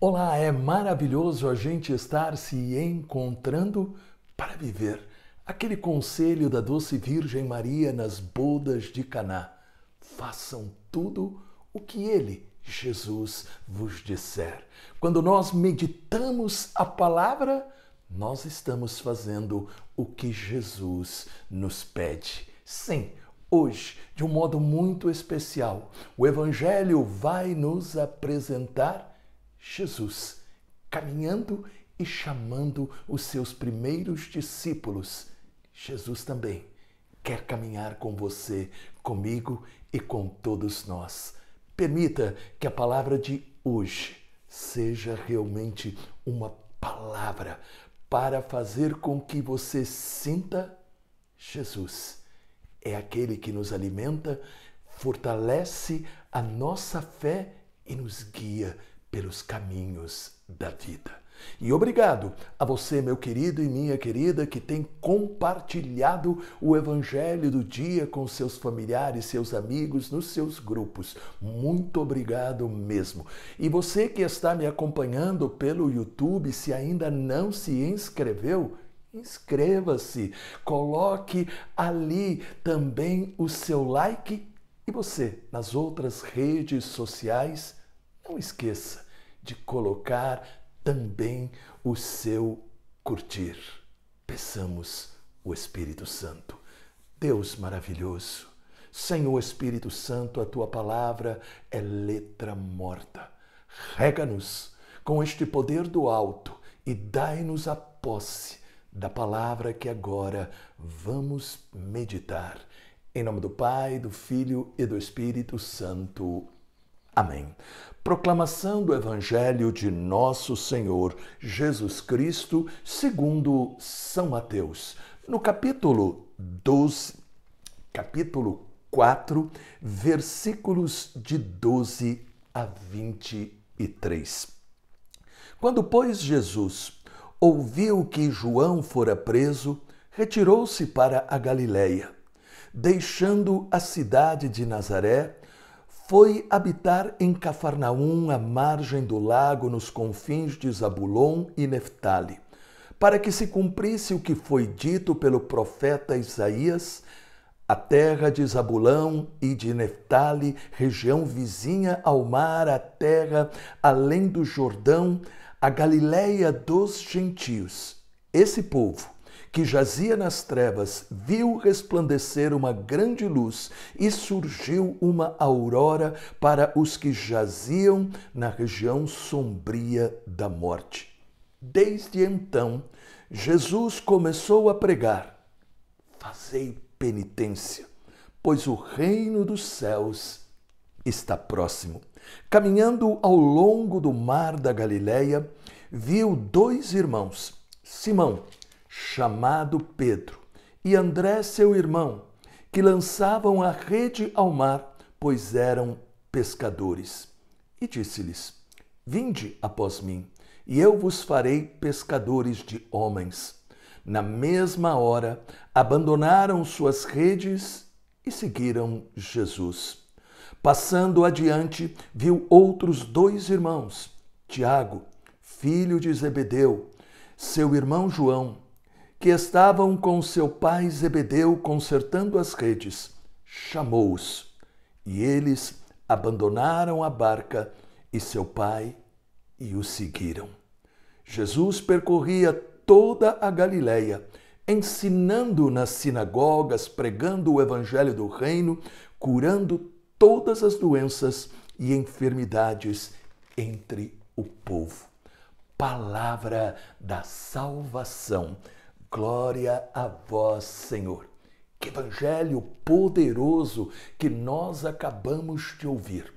Olá, é maravilhoso a gente estar se encontrando para viver aquele conselho da doce Virgem Maria nas bodas de Caná. Façam tudo o que ele, Jesus, vos disser. Quando nós meditamos a palavra, nós estamos fazendo o que Jesus nos pede. Sim, hoje, de um modo muito especial, o evangelho vai nos apresentar Jesus caminhando e chamando os seus primeiros discípulos. Jesus também quer caminhar com você, comigo e com todos nós. Permita que a palavra de hoje seja realmente uma palavra para fazer com que você sinta Jesus. É aquele que nos alimenta, fortalece a nossa fé e nos guia pelos caminhos da vida. E obrigado a você, meu querido e minha querida, que tem compartilhado o Evangelho do dia com seus familiares, seus amigos, nos seus grupos. Muito obrigado mesmo. E você que está me acompanhando pelo YouTube, se ainda não se inscreveu, inscreva-se. Coloque ali também o seu like e você nas outras redes sociais não esqueça de colocar também o seu curtir. Peçamos o Espírito Santo. Deus maravilhoso, Sem o Espírito Santo, a tua palavra é letra morta. Rega-nos com este poder do alto e dai-nos a posse da palavra que agora vamos meditar. Em nome do Pai, do Filho e do Espírito Santo. Amém. Proclamação do Evangelho de Nosso Senhor Jesus Cristo, segundo São Mateus, no capítulo 12, capítulo 4, versículos de 12 a 23. Quando, pois, Jesus ouviu que João fora preso, retirou-se para a Galiléia, deixando a cidade de Nazaré foi habitar em Cafarnaum, à margem do lago, nos confins de Zabulon e Neftali, para que se cumprisse o que foi dito pelo profeta Isaías, a terra de Zabulão e de Neftali, região vizinha ao mar, a terra além do Jordão, a Galiléia dos gentios. Esse povo que jazia nas trevas, viu resplandecer uma grande luz e surgiu uma aurora para os que jaziam na região sombria da morte. Desde então, Jesus começou a pregar: Fazei penitência, pois o reino dos céus está próximo. Caminhando ao longo do mar da Galileia, viu dois irmãos, Simão, chamado Pedro, e André, seu irmão, que lançavam a rede ao mar, pois eram pescadores. E disse-lhes: Vinde após mim, e eu vos farei pescadores de homens. Na mesma hora, abandonaram suas redes e seguiram Jesus. Passando adiante, viu outros dois irmãos, Tiago, filho de Zebedeu, seu irmão João, que estavam com seu pai Zebedeu consertando as redes, chamou-os, e eles abandonaram a barca e seu pai e o seguiram. Jesus percorria toda a Galileia, ensinando nas sinagogas, pregando o evangelho do reino, curando todas as doenças e enfermidades entre o povo. Palavra da salvação. Glória a vós, Senhor. Que evangelho poderoso que nós acabamos de ouvir.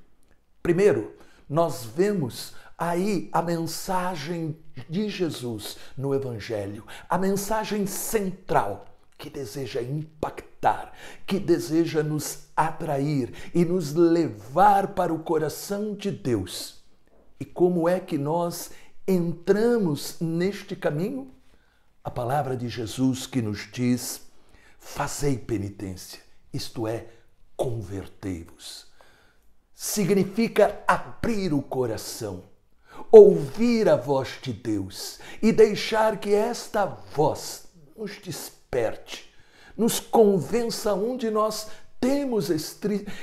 Primeiro, nós vemos aí a mensagem de Jesus no evangelho, a mensagem central que deseja impactar, que deseja nos atrair e nos levar para o coração de Deus. E como é que nós entramos neste caminho? a palavra de Jesus que nos diz: fazei penitência, isto é, convertei-vos. Significa abrir o coração, ouvir a voz de Deus e deixar que esta voz nos desperte, nos convença onde nós temos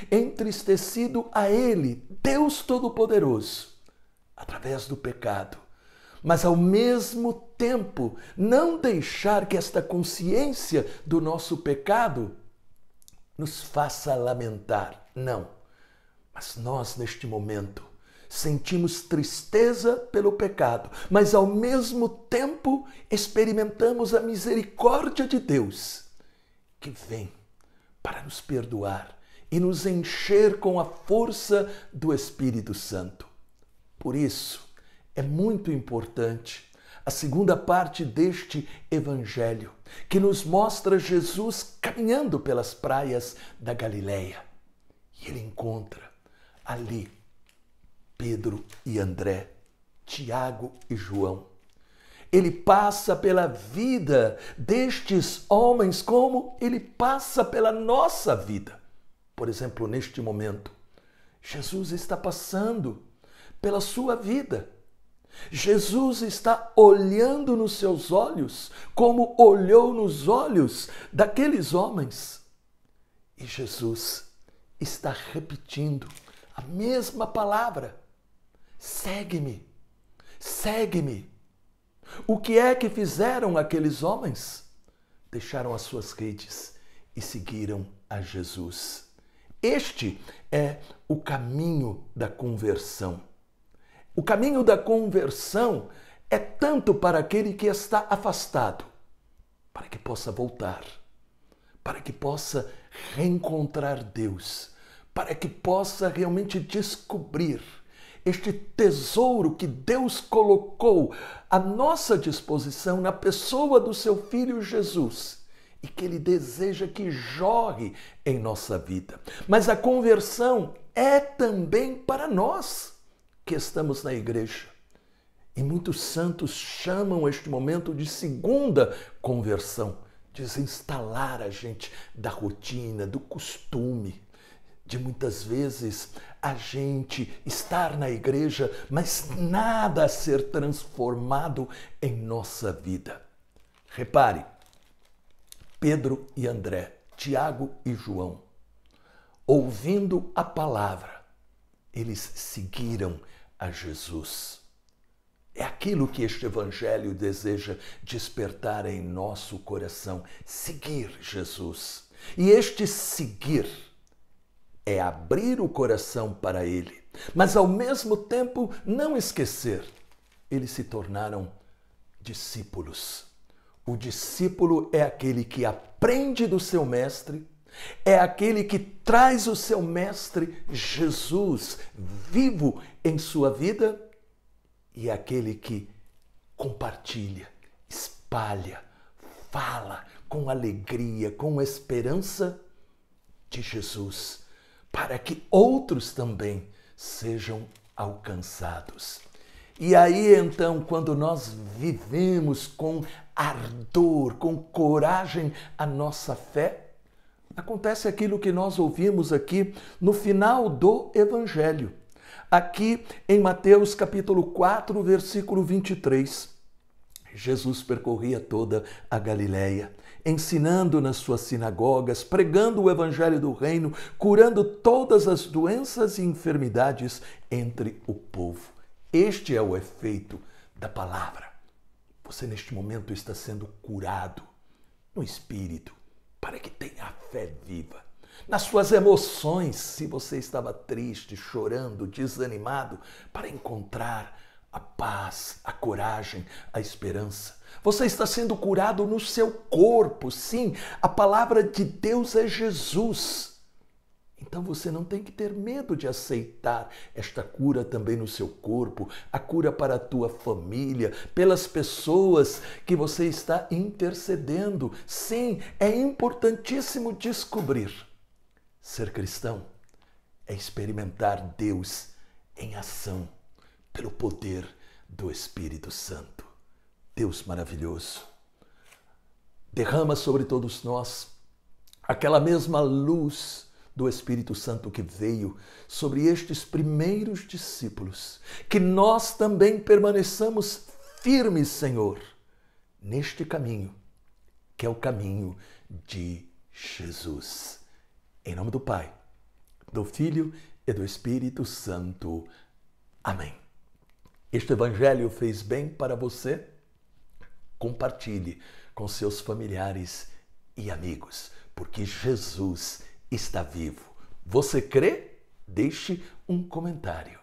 entristecido a Ele, Deus Todo-Poderoso, através do pecado mas ao mesmo tempo não deixar que esta consciência do nosso pecado nos faça lamentar. Não. Mas nós, neste momento, sentimos tristeza pelo pecado, mas ao mesmo tempo experimentamos a misericórdia de Deus que vem para nos perdoar e nos encher com a força do Espírito Santo. Por isso, é muito importante. A segunda parte deste evangelho, que nos mostra Jesus caminhando pelas praias da Galileia. E ele encontra ali Pedro e André, Tiago e João. Ele passa pela vida destes homens como ele passa pela nossa vida. Por exemplo, neste momento, Jesus está passando pela sua vida Jesus está olhando nos seus olhos, como olhou nos olhos daqueles homens. E Jesus está repetindo a mesma palavra: segue-me, segue-me. O que é que fizeram aqueles homens? Deixaram as suas redes e seguiram a Jesus. Este é o caminho da conversão. O caminho da conversão é tanto para aquele que está afastado, para que possa voltar, para que possa reencontrar Deus, para que possa realmente descobrir este tesouro que Deus colocou à nossa disposição na pessoa do seu filho Jesus e que ele deseja que jorre em nossa vida. Mas a conversão é também para nós que estamos na igreja. E muitos santos chamam este momento de segunda conversão, desinstalar a gente da rotina, do costume, de muitas vezes a gente estar na igreja, mas nada a ser transformado em nossa vida. Repare, Pedro e André, Tiago e João, ouvindo a palavra, eles seguiram a Jesus. É aquilo que este Evangelho deseja despertar em nosso coração: seguir Jesus. E este seguir é abrir o coração para Ele, mas ao mesmo tempo não esquecer. Eles se tornaram discípulos. O discípulo é aquele que aprende do seu mestre é aquele que traz o seu mestre Jesus vivo em sua vida e é aquele que compartilha, espalha, fala com alegria, com esperança de Jesus, para que outros também sejam alcançados. E aí então, quando nós vivemos com ardor, com coragem a nossa fé, acontece aquilo que nós ouvimos aqui no final do Evangelho, aqui em Mateus capítulo 4, versículo 23. Jesus percorria toda a Galiléia, ensinando nas suas sinagogas, pregando o evangelho do reino, curando todas as doenças e enfermidades entre o povo. Este é o efeito da palavra. Você neste momento está sendo curado no espírito, para que tenha a fé viva. Nas suas emoções, se você estava triste, chorando, desanimado, para encontrar a paz, a coragem, a esperança. Você está sendo curado no seu corpo, sim. A palavra de Deus é Jesus. Então você não tem que ter medo de aceitar esta cura também no seu corpo, a cura para a tua família, pelas pessoas que você está intercedendo. Sim, é importantíssimo descobrir. Ser cristão é experimentar Deus em ação pelo poder do Espírito Santo. Deus maravilhoso, derrama sobre todos nós aquela mesma luz do Espírito Santo que veio sobre estes primeiros discípulos, que nós também permaneçamos firmes, Senhor, neste caminho, que é o caminho de Jesus. Em nome do Pai, do Filho e do Espírito Santo. Amém. Este evangelho fez bem para você? Compartilhe com seus familiares e amigos, porque Jesus é está vivo. Você crê? Deixe um comentário.